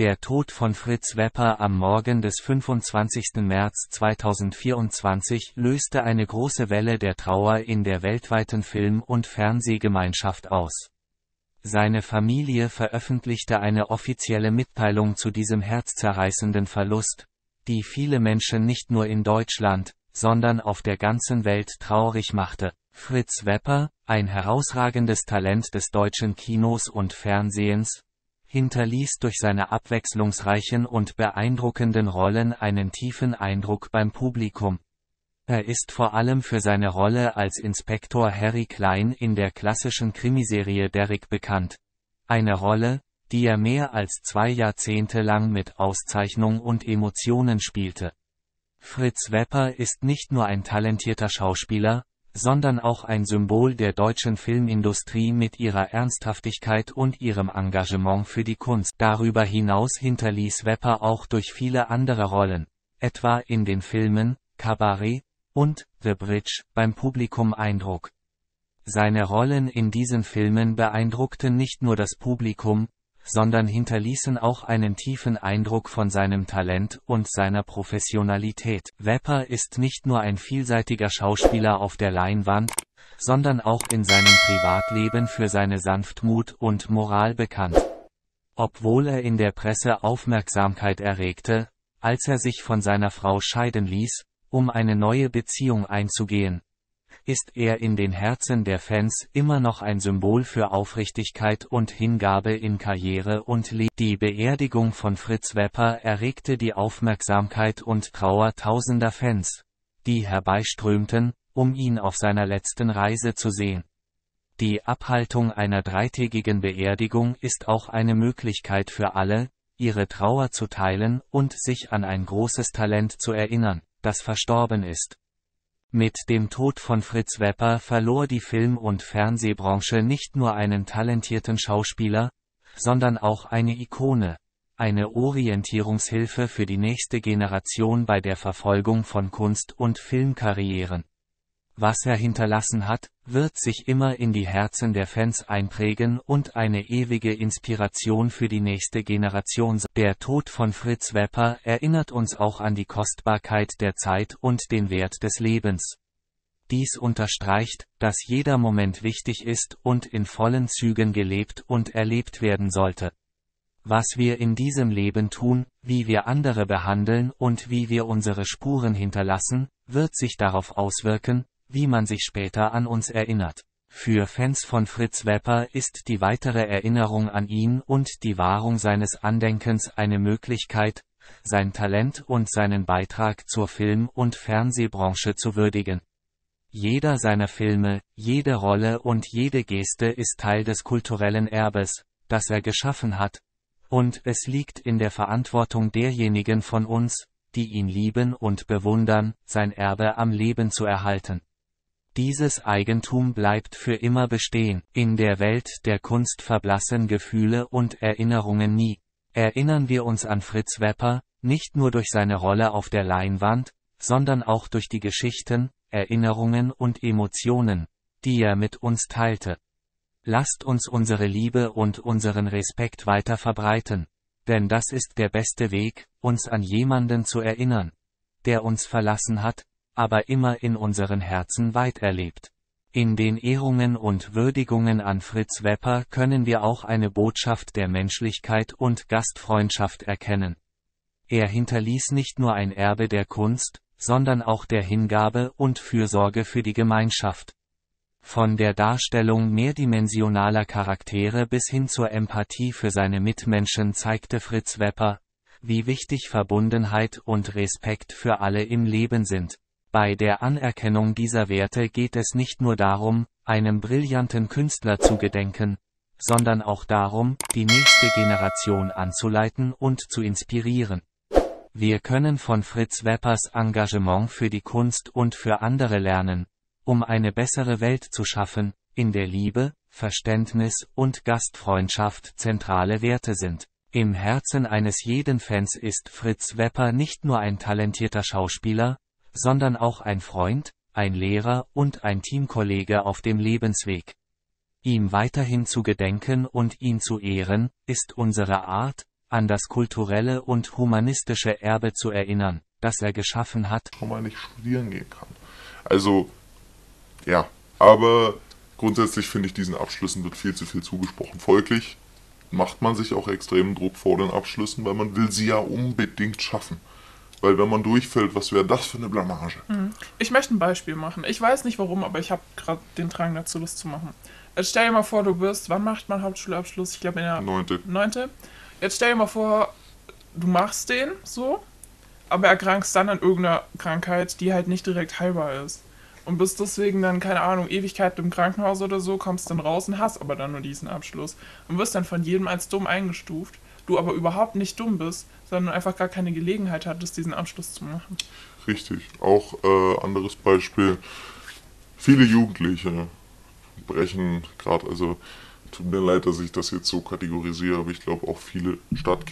Der Tod von Fritz Wepper am Morgen des 25. März 2024 löste eine große Welle der Trauer in der weltweiten Film- und Fernsehgemeinschaft aus. Seine Familie veröffentlichte eine offizielle Mitteilung zu diesem herzzerreißenden Verlust, die viele Menschen nicht nur in Deutschland, sondern auf der ganzen Welt traurig machte. Fritz Wepper, ein herausragendes Talent des deutschen Kinos und Fernsehens, hinterließ durch seine abwechslungsreichen und beeindruckenden Rollen einen tiefen Eindruck beim Publikum. Er ist vor allem für seine Rolle als Inspektor Harry Klein in der klassischen Krimiserie Derrick bekannt. Eine Rolle, die er mehr als zwei Jahrzehnte lang mit Auszeichnung und Emotionen spielte. Fritz Wepper ist nicht nur ein talentierter Schauspieler, sondern auch ein Symbol der deutschen Filmindustrie mit ihrer Ernsthaftigkeit und ihrem Engagement für die Kunst. Darüber hinaus hinterließ Wepper auch durch viele andere Rollen, etwa in den Filmen Cabaret und The Bridge beim Publikum Eindruck. Seine Rollen in diesen Filmen beeindruckten nicht nur das Publikum, sondern hinterließen auch einen tiefen Eindruck von seinem Talent und seiner Professionalität. Wepper ist nicht nur ein vielseitiger Schauspieler auf der Leinwand, sondern auch in seinem Privatleben für seine Sanftmut und Moral bekannt. Obwohl er in der Presse Aufmerksamkeit erregte, als er sich von seiner Frau scheiden ließ, um eine neue Beziehung einzugehen, ist er in den Herzen der Fans immer noch ein Symbol für Aufrichtigkeit und Hingabe in Karriere und Leben. Die Beerdigung von Fritz Wepper erregte die Aufmerksamkeit und Trauer tausender Fans, die herbeiströmten, um ihn auf seiner letzten Reise zu sehen. Die Abhaltung einer dreitägigen Beerdigung ist auch eine Möglichkeit für alle, ihre Trauer zu teilen und sich an ein großes Talent zu erinnern, das verstorben ist. Mit dem Tod von Fritz Wepper verlor die Film- und Fernsehbranche nicht nur einen talentierten Schauspieler, sondern auch eine Ikone, eine Orientierungshilfe für die nächste Generation bei der Verfolgung von Kunst- und Filmkarrieren was er hinterlassen hat, wird sich immer in die Herzen der Fans einprägen und eine ewige Inspiration für die nächste Generation sein. Der Tod von Fritz Wepper erinnert uns auch an die Kostbarkeit der Zeit und den Wert des Lebens. Dies unterstreicht, dass jeder Moment wichtig ist und in vollen Zügen gelebt und erlebt werden sollte. Was wir in diesem Leben tun, wie wir andere behandeln und wie wir unsere Spuren hinterlassen, wird sich darauf auswirken, wie man sich später an uns erinnert. Für Fans von Fritz Wepper ist die weitere Erinnerung an ihn und die Wahrung seines Andenkens eine Möglichkeit, sein Talent und seinen Beitrag zur Film- und Fernsehbranche zu würdigen. Jeder seiner Filme, jede Rolle und jede Geste ist Teil des kulturellen Erbes, das er geschaffen hat, und es liegt in der Verantwortung derjenigen von uns, die ihn lieben und bewundern, sein Erbe am Leben zu erhalten. Dieses Eigentum bleibt für immer bestehen. In der Welt der Kunst verblassen Gefühle und Erinnerungen nie. Erinnern wir uns an Fritz Wepper, nicht nur durch seine Rolle auf der Leinwand, sondern auch durch die Geschichten, Erinnerungen und Emotionen, die er mit uns teilte. Lasst uns unsere Liebe und unseren Respekt weiter verbreiten, denn das ist der beste Weg, uns an jemanden zu erinnern, der uns verlassen hat, aber immer in unseren Herzen weit erlebt. In den Ehrungen und Würdigungen an Fritz Wepper können wir auch eine Botschaft der Menschlichkeit und Gastfreundschaft erkennen. Er hinterließ nicht nur ein Erbe der Kunst, sondern auch der Hingabe und Fürsorge für die Gemeinschaft. Von der Darstellung mehrdimensionaler Charaktere bis hin zur Empathie für seine Mitmenschen zeigte Fritz Wepper, wie wichtig Verbundenheit und Respekt für alle im Leben sind. Bei der Anerkennung dieser Werte geht es nicht nur darum, einem brillanten Künstler zu gedenken, sondern auch darum, die nächste Generation anzuleiten und zu inspirieren. Wir können von Fritz Weppers Engagement für die Kunst und für andere lernen, um eine bessere Welt zu schaffen, in der Liebe, Verständnis und Gastfreundschaft zentrale Werte sind. Im Herzen eines jeden Fans ist Fritz Wepper nicht nur ein talentierter Schauspieler, sondern auch ein Freund, ein Lehrer und ein Teamkollege auf dem Lebensweg. Ihm weiterhin zu gedenken und ihn zu ehren, ist unsere Art, an das kulturelle und humanistische Erbe zu erinnern, das er geschaffen hat. Warum er nicht studieren gehen kann. Also, ja, aber grundsätzlich finde ich, diesen Abschlüssen wird viel zu viel zugesprochen. Folglich macht man sich auch extremen Druck vor den Abschlüssen, weil man will sie ja unbedingt schaffen. Weil wenn man durchfällt, was wäre das für eine Blamage? Mhm. Ich möchte ein Beispiel machen. Ich weiß nicht warum, aber ich habe gerade den Drang dazu, Lust zu machen. Jetzt stell dir mal vor, du bist, wann macht man Hauptschulabschluss? Ich glaube in der Neunte. Neunte. Jetzt stell dir mal vor, du machst den so, aber erkrankst dann an irgendeiner Krankheit, die halt nicht direkt heilbar ist. Und bist deswegen dann, keine Ahnung, Ewigkeit im Krankenhaus oder so, kommst dann raus und hast aber dann nur diesen Abschluss. Und wirst dann von jedem als dumm eingestuft, du aber überhaupt nicht dumm bist, sondern einfach gar keine Gelegenheit hattest, diesen Abschluss zu machen. Richtig. Auch äh, anderes Beispiel. Viele Jugendliche brechen gerade, also tut mir leid, dass ich das jetzt so kategorisiere, aber ich glaube auch viele Stadtkinder